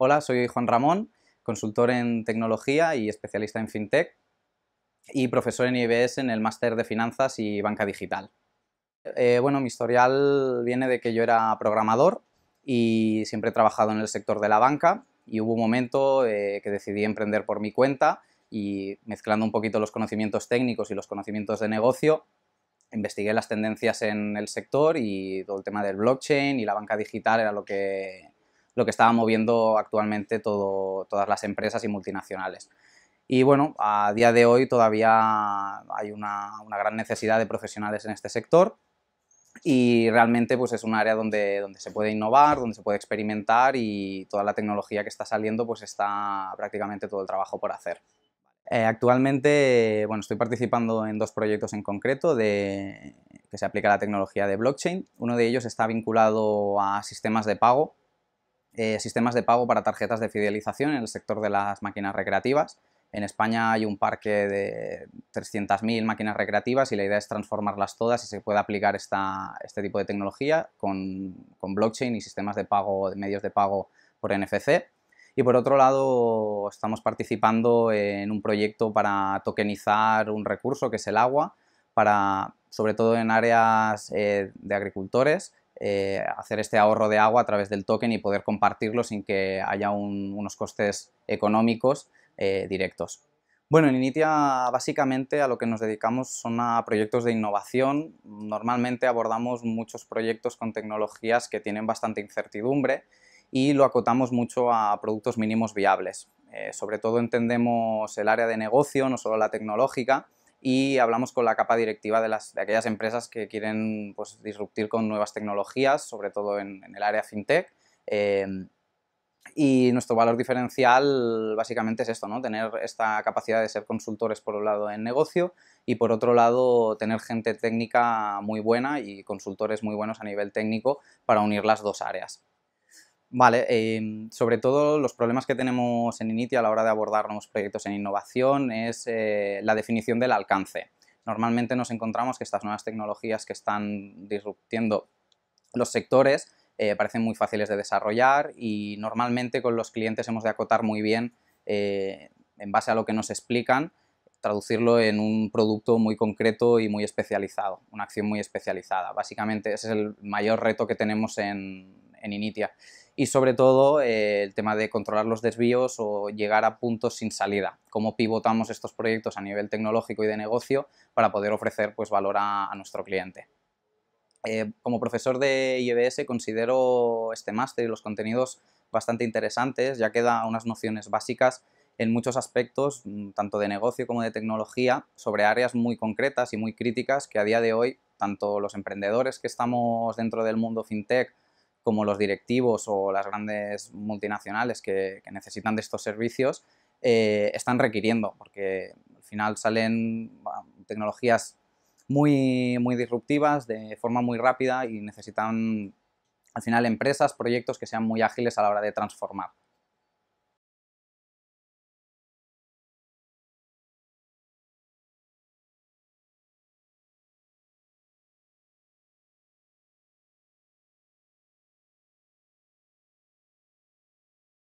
Hola, soy Juan Ramón, consultor en tecnología y especialista en fintech y profesor en IBS en el máster de finanzas y banca digital. Eh, bueno, mi historial viene de que yo era programador y siempre he trabajado en el sector de la banca y hubo un momento eh, que decidí emprender por mi cuenta y mezclando un poquito los conocimientos técnicos y los conocimientos de negocio, investigué las tendencias en el sector y todo el tema del blockchain y la banca digital era lo que lo que estaba moviendo actualmente todo, todas las empresas y multinacionales. Y bueno, a día de hoy todavía hay una, gran necesidad de profesionales en este sector y realmente pues es un área donde, donde se puede innovar, donde se puede experimentar y toda la tecnología que está saliendo pues está prácticamente todo el trabajo por hacer. Eh, actualmente bueno, estoy participando en dos proyectos en concreto de, que se aplica la tecnología de blockchain. Uno de ellos está vinculado a sistemas de pago eh, sistemas de pago para tarjetas de fidelización en el sector de las máquinas recreativas. En España hay un parque de 300.000 máquinas recreativas y la idea es transformarlas todas y se puede aplicar este tipo de tecnología con, blockchain y sistemas de pago, medios de pago por NFC. Y por otro lado, estamos participando en un proyecto para tokenizar un recurso que es el agua, para, sobre todo en áreas eh, de agricultores eh, hacer este ahorro de agua a través del token y poder compartirlo sin que haya unos costes económicos eh, directos. Bueno, en Initia básicamente a lo que nos dedicamos son a proyectos de innovación. Normalmente abordamos muchos proyectos con tecnologías que tienen bastante incertidumbre y lo acotamos mucho a productos mínimos viables. Eh, sobre todo entendemos el área de negocio, no solo la tecnológica, y hablamos con la capa directiva de, las, de aquellas empresas que quieren pues, disruptir con nuevas tecnologías, sobre todo en, el área fintech. Eh, y nuestro valor diferencial básicamente es esto, ¿no? tener esta capacidad de ser consultores por un lado en negocio y por otro lado tener gente técnica muy buena y consultores muy buenos a nivel técnico para unir las dos áreas. Vale, em, sobre todo los problemas que tenemos en Initia a la hora de abordar nuevos proyectos en innovación es eh, la definición del alcance. Normalmente nos encontramos que estas nuevas tecnologías que están disruptiendo los sectores eh, parecen muy fáciles de desarrollar y normalmente con los clientes hemos de acotar muy bien eh, en base a lo que nos explican traducirlo en un producto muy concreto y muy especializado, una acción muy especializada. Básicamente ese es el mayor reto que tenemos en Initia y sobre todo eh, el tema de controlar los desvíos o llegar a puntos sin salida, cómo pivotamos estos proyectos a nivel tecnológico y de negocio para poder ofrecer pues, valor a, nuestro cliente. Eh, como profesor de IBS considero este máster y los contenidos bastante interesantes, ya que da unas nociones básicas en muchos aspectos, mm, tanto de negocio como de tecnología, sobre áreas muy concretas y muy críticas que a día de hoy, tanto los emprendedores que estamos dentro del mundo fintech como los directivos o las grandes multinacionales que, necesitan de estos servicios eh, están requiriendo, porque al final salen tecnologías muy, muy disruptivas de forma muy rápida y necesitan al final empresas, proyectos que sean muy ágiles a la hora de transformar.